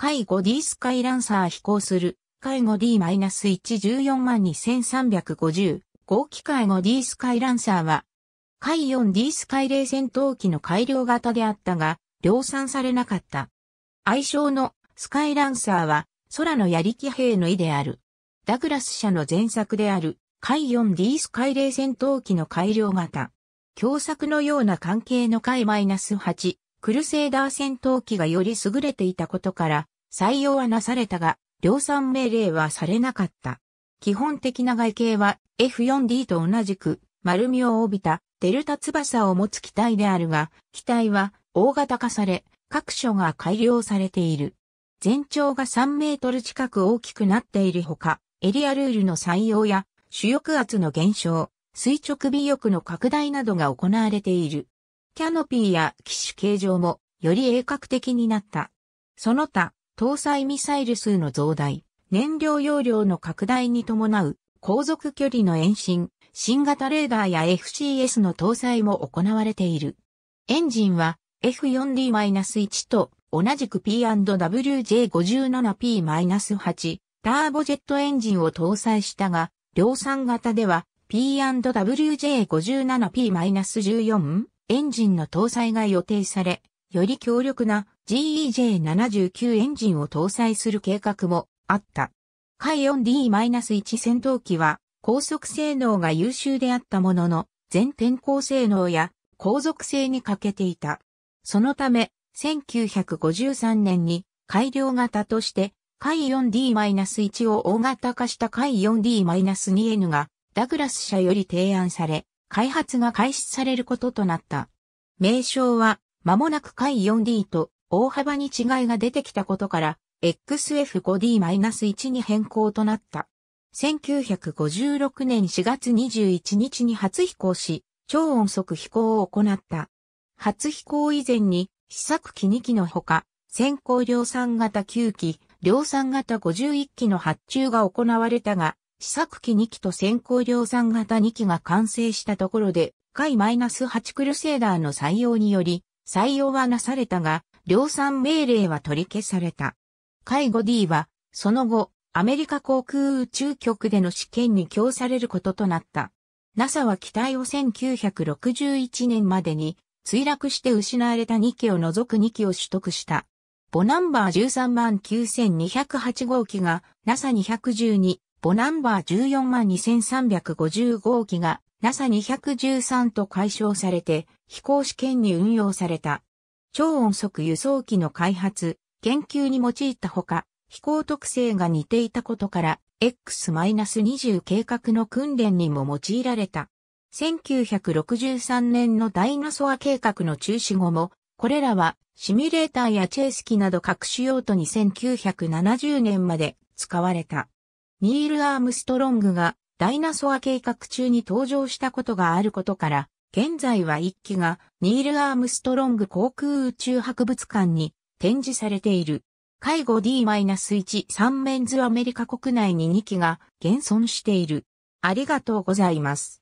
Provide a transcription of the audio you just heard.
介護 D スカイランサー飛行する、介護 D-1142350、号機介護 D スカイランサーは、海 4D スカイレー戦闘機の改良型であったが、量産されなかった。愛称のスカイランサーは、空の槍騎兵の意である。ダグラス社の前作である、海 4D スカイレー戦闘機の改良型。共作のような関係の海 -8、クルセイダー戦闘機がより優れていたことから、採用はなされたが、量産命令はされなかった。基本的な外形は F4D と同じく丸みを帯びたデルタ翼を持つ機体であるが、機体は大型化され、各所が改良されている。全長が3メートル近く大きくなっているほか、エリアルールの採用や主翼圧の減少、垂直尾翼の拡大などが行われている。キャノピーや機種形状もより鋭角的になった。その他、搭載ミサイル数の増大、燃料容量の拡大に伴う航続距離の延伸、新型レーダーや FCS の搭載も行われている。エンジンは F4D-1 と同じく P&WJ57P-8 ターボジェットエンジンを搭載したが、量産型では P&WJ57P-14 エンジンの搭載が予定され、より強力な GEJ79 エンジンを搭載する計画もあった。海 4D-1 戦闘機は高速性能が優秀であったものの、全天候性能や航続性に欠けていた。そのため、1953年に改良型として、海 4D-1 を大型化した海 4D-2N がダグラス社より提案され、開発が開始されることとなった。名称は、間もなく海 4D と大幅に違いが出てきたことから、XF5D-1 に変更となった。1956年4月21日に初飛行し、超音速飛行を行った。初飛行以前に、試作機2機のほか、先行量産型9機、量産型51機の発注が行われたが、試作機2機と先行量産型2機が完成したところで、ス -8 クルセーダーの採用により、採用はなされたが、量産命令は取り消された。回 5D は、その後、アメリカ航空宇宙局での試験に供されることとなった。NASA は機体を1961年までに墜落して失われた2機を除く2機を取得した。ボナンバー13万9208号機が NASA212 ボナンバー142,355号機が NASA213 と解消されて飛行試験に運用された。超音速輸送機の開発、研究に用いたほか、飛行特性が似ていたことから X-20 計画の訓練にも用いられた。1963年のダイナソア計画の中止後も、これらはシミュレーターやチェイス機など各種用途に1970年まで使われた。ニール・アームストロングがダイナソア計画中に登場したことがあることから、現在は一機がニール・アームストロング航空宇宙博物館に展示されている。介護 D-1 3メンズアメリカ国内に2機が現存している。ありがとうございます。